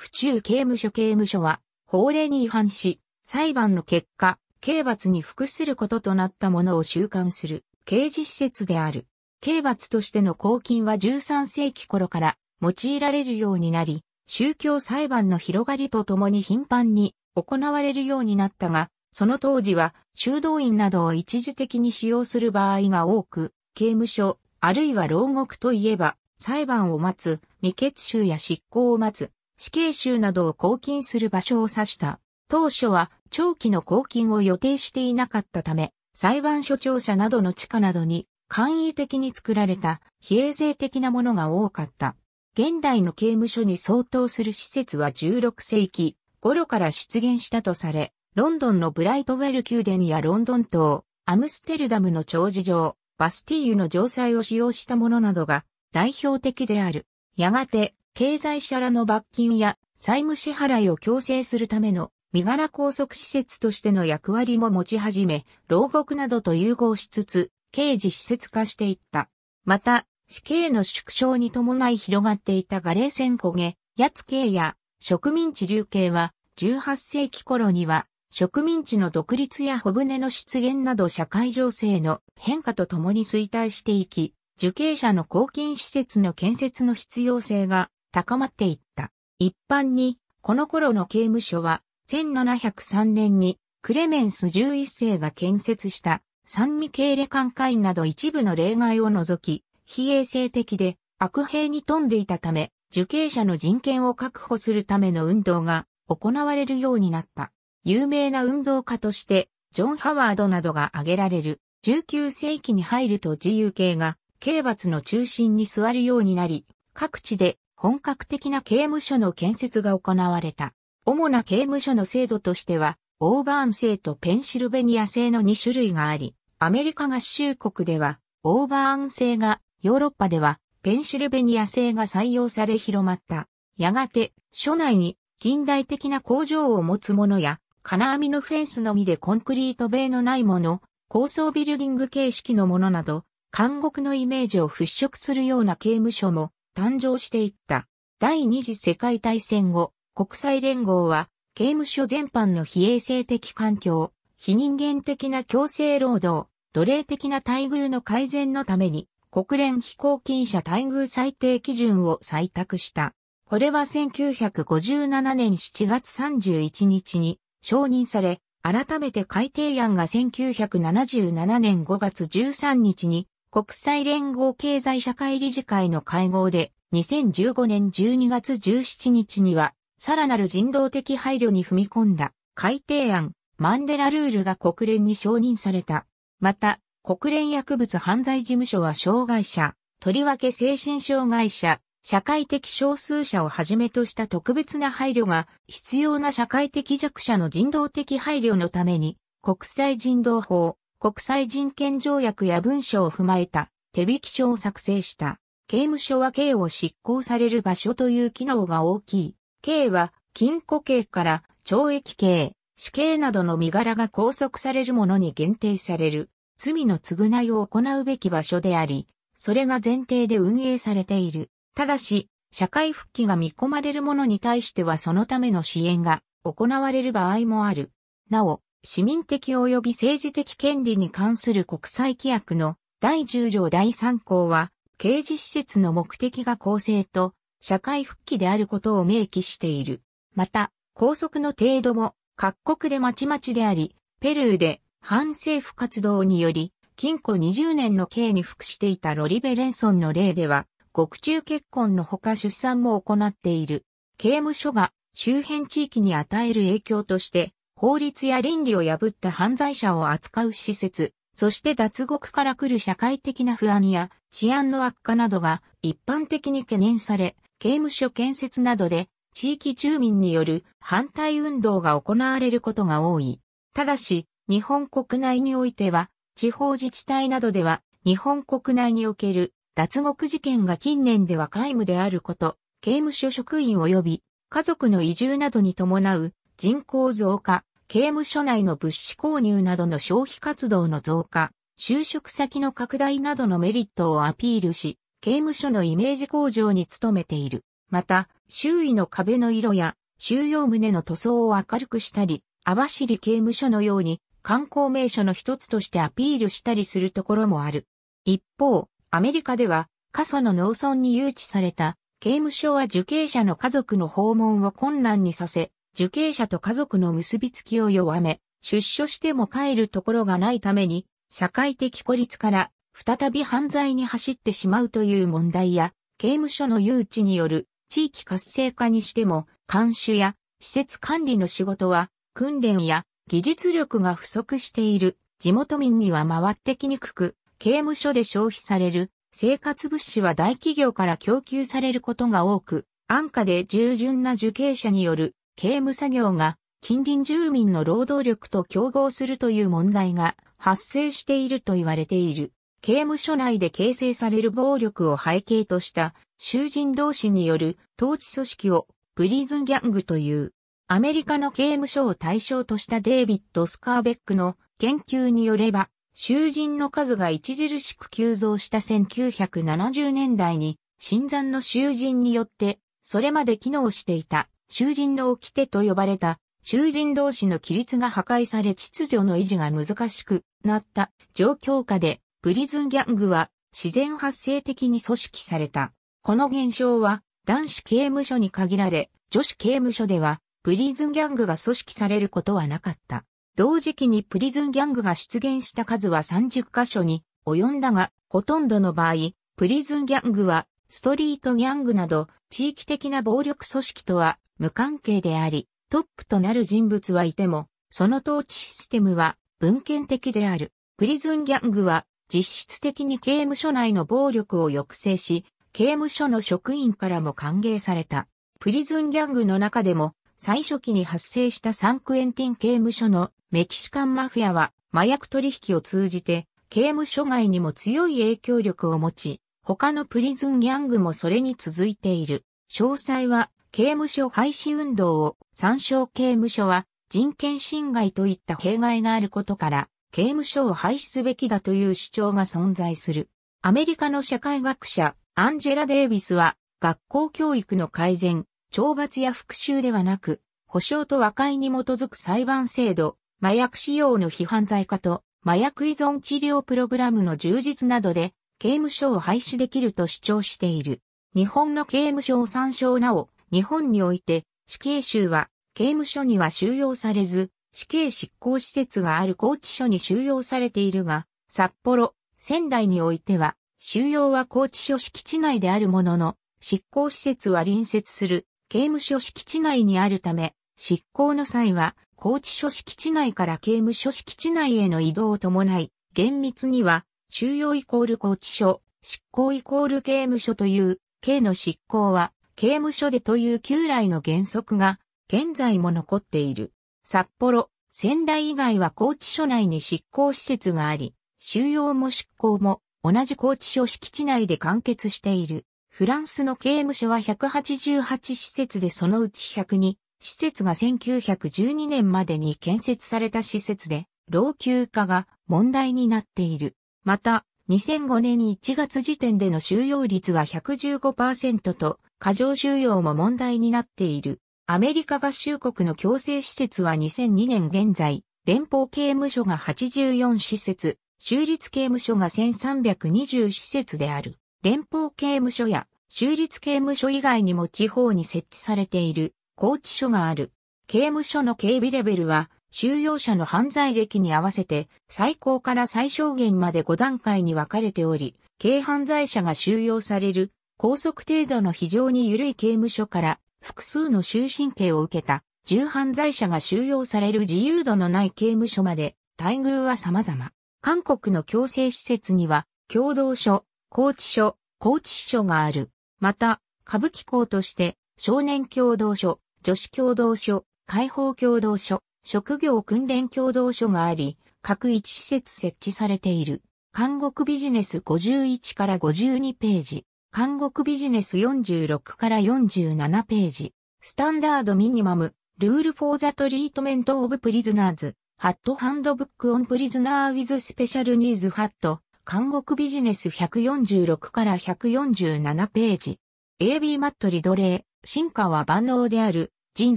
府中刑務所刑務所は、法令に違反し、裁判の結果、刑罰に服することとなったものを収監する刑事施設である。刑罰としての公金は13世紀頃から用いられるようになり、宗教裁判の広がりとともに頻繁に行われるようになったが、その当時は修道院などを一時的に使用する場合が多く、刑務所、あるいは牢獄といえば、裁判を待つ、未決囚や執行を待つ、死刑囚などを拘禁する場所を指した。当初は長期の拘禁を予定していなかったため、裁判所庁舎などの地下などに簡易的に作られた非衛生的なものが多かった。現代の刑務所に相当する施設は16世紀頃から出現したとされ、ロンドンのブライトウェル宮殿やロンドン島、アムステルダムの長寿城、バスティーユの城塞を使用したものなどが代表的である。やがて経済者らの罰金や債務支払いを強制するための身柄拘束施設としての役割も持ち始め、牢獄などと融合しつつ、刑事施設化していった。また、死刑の縮小に伴い広がっていたガレー戦焦げ、八つ刑や植民地流刑は、18世紀頃には、植民地の独立や小舟の出現など社会情勢の変化とともに衰退していき、受刑者の公金施設の建設の必要性が高まっていった。一般に、この頃の刑務所は、1703年に、クレメンス11世が建設した、三味経レ官会など一部の例外を除き、非衛生的で悪兵に富んでいたため、受刑者の人権を確保するための運動が行われるようになった。有名な運動家として、ジョン・ハワードなどが挙げられる。19世紀に入ると自由刑が刑罰の中心に座るようになり、各地で本格的な刑務所の建設が行われた。主な刑務所の制度としては、オーバーン製とペンシルベニア製の2種類があり、アメリカ合衆国では、オーバーン製が、ヨーロッパでは、ペンシルベニア製が採用され広まった。やがて、所内に近代的な工場を持つものや、金網のフェンスのみでコンクリート塀のないもの、高層ビルディング形式のものなど、監獄のイメージを払拭するような刑務所も誕生していった。第二次世界大戦後、国際連合は、刑務所全般の非衛生的環境、非人間的な強制労働、奴隷的な待遇の改善のために、国連非公禁者待遇最低基準を採択した。これは1957年7月31日に承認され、改めて改定案が1977年5月13日に国際連合経済社会理事会の会合で2015年12月17日には、さらなる人道的配慮に踏み込んだ改定案、マンデラルールが国連に承認された。また、国連薬物犯罪事務所は障害者、とりわけ精神障害者、社会的少数者をはじめとした特別な配慮が必要な社会的弱者の人道的配慮のために国際人道法国際人権条約や文書を踏まえた手引き書を作成した。刑務所は刑を執行される場所という機能が大きい。刑は禁錮刑から懲役刑、死刑などの身柄が拘束されるものに限定される。罪の償いを行うべき場所であり、それが前提で運営されている。ただし、社会復帰が見込まれるものに対してはそのための支援が行われる場合もある。なお、市民的及び政治的権利に関する国際規約の第10条第3項は、刑事施設の目的が公正と社会復帰であることを明記している。また、拘束の程度も各国でまちまちであり、ペルーで反政府活動により、禁錮20年の刑に服していたロリベレンソンの例では、獄中結婚のほか出産も行っている。刑務所が周辺地域に与える影響として、法律や倫理を破った犯罪者を扱う施設、そして脱獄から来る社会的な不安や治安の悪化などが一般的に懸念され、刑務所建設などで地域住民による反対運動が行われることが多い。ただし、日本国内においては、地方自治体などでは、日本国内における脱獄事件が近年では皆無であること、刑務所職員及び家族の移住などに伴う人口増加、刑務所内の物資購入などの消費活動の増加、就職先の拡大などのメリットをアピールし、刑務所のイメージ向上に努めている。また、周囲の壁の色や収容棟の塗装を明るくしたり、網走刑務所のように観光名所の一つとしてアピールしたりするところもある。一方、アメリカでは、過疎の農村に誘致された刑務所は受刑者の家族の訪問を困難にさせ、受刑者と家族の結びつきを弱め、出所しても帰るところがないために、社会的孤立から再び犯罪に走ってしまうという問題や、刑務所の誘致による地域活性化にしても、監守や施設管理の仕事は、訓練や技術力が不足している地元民には回ってきにくく、刑務所で消費される生活物資は大企業から供給されることが多く、安価で従順な受刑者による刑務作業が近隣住民の労働力と競合するという問題が発生していると言われている。刑務所内で形成される暴力を背景とした囚人同士による統治組織をプリズンギャングというアメリカの刑務所を対象としたデイビッド・スカーベックの研究によれば囚人の数が著しく急増した1970年代に新参の囚人によってそれまで機能していた囚人の掟と呼ばれた、囚人同士の規律が破壊され秩序の維持が難しくなった状況下で、プリズンギャングは自然発生的に組織された。この現象は男子刑務所に限られ、女子刑務所ではプリズンギャングが組織されることはなかった。同時期にプリズンギャングが出現した数は30カ所に及んだが、ほとんどの場合、プリズンギャングはストリートギャングなど地域的な暴力組織とは無関係であり、トップとなる人物はいても、その統治システムは文献的である。プリズンギャングは実質的に刑務所内の暴力を抑制し、刑務所の職員からも歓迎された。プリズンギャングの中でも最初期に発生したサンクエンティン刑務所のメキシカンマフィアは麻薬取引を通じて刑務所外にも強い影響力を持ち、他のプリズンギャングもそれに続いている。詳細は刑務所廃止運動を参照刑務所は人権侵害といった弊害があることから刑務所を廃止すべきだという主張が存在する。アメリカの社会学者アンジェラ・デイビスは学校教育の改善、懲罰や復讐ではなく、保障と和解に基づく裁判制度、麻薬使用の批判罪化と麻薬依存治療プログラムの充実などで刑務所を廃止できると主張している。日本の刑務所を参照なお、日本において死刑囚は刑務所には収容されず、死刑執行施設がある拘置所に収容されているが、札幌、仙台においては、収容は拘置所敷地内であるものの、執行施設は隣接する刑務所敷地内にあるため、執行の際は、拘置所敷地内から刑務所敷地内への移動を伴い、厳密には、収容イコール拘置所、執行イコール刑務所という、刑の執行は、刑務所でという旧来の原則が、現在も残っている。札幌、仙台以外は高知署内に執行施設があり、収容も執行も同じ高知署敷地内で完結している。フランスの刑務所は188施設でそのうち102施設が1912年までに建設された施設で、老朽化が問題になっている。また、2005年1月時点での収容率は115%と過剰収容も問題になっている。アメリカ合衆国の強制施設は2002年現在、連邦刑務所が84施設、州立刑務所が1320施設である。連邦刑務所や州立刑務所以外にも地方に設置されている拘置所がある。刑務所の警備レベルは収容者の犯罪歴に合わせて最高から最小限まで5段階に分かれており、軽犯罪者が収容される高速程度の非常に緩い刑務所から複数の終身刑を受けた重犯罪者が収容される自由度のない刑務所まで待遇は様々。韓国の強制施設には共同所、高知所、高知所がある。また、歌舞伎校として少年共同所、女子共同所、解放共同所、職業訓練共同所があり、各1施設設置されている。韓国ビジネス51から52ページ。韓国ビジネス46から47ページ。スタンダードミニマム、ルールフォーザトリートメントオブプリズナーズ、ハットハンドブックオンプリズナーウィズスペシャルニーズハット、韓国ビジネス146から147ページ。AB マットリドレー、進化は万能である、人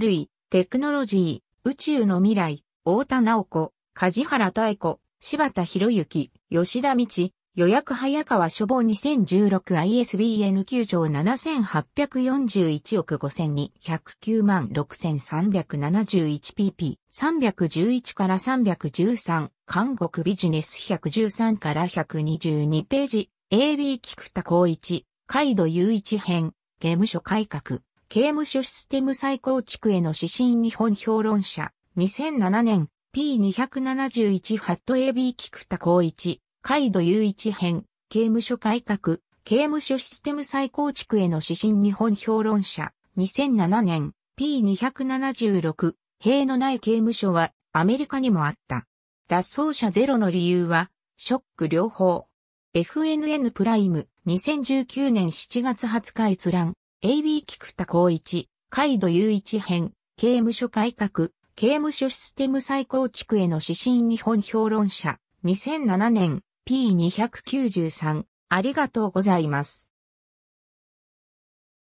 類、テクノロジー、宇宙の未来、太田直子、梶原太子、柴田博之、吉田道、予約早川書房 2016ISBN 9兆7841億5209万 6371pp311 から313韓国ビジネス113から122ページ AB 菊田光一海戸雄一編刑務所改革刑務所システム再構築への指針日本評論者2007年 P271 ハット AB 菊田光一海戸雄一編、刑務所改革、刑務所システム再構築への指針日本評論者、2007年、P276、塀のない刑務所は、アメリカにもあった。脱走者ゼロの理由は、ショック両方。FNN プライム、2019年7月20日閲覧、AB 菊田光一、海戸雄一編、刑務所改革、刑務所システム再構築への指針日本評論者、2007年、P293 ありがとうございます。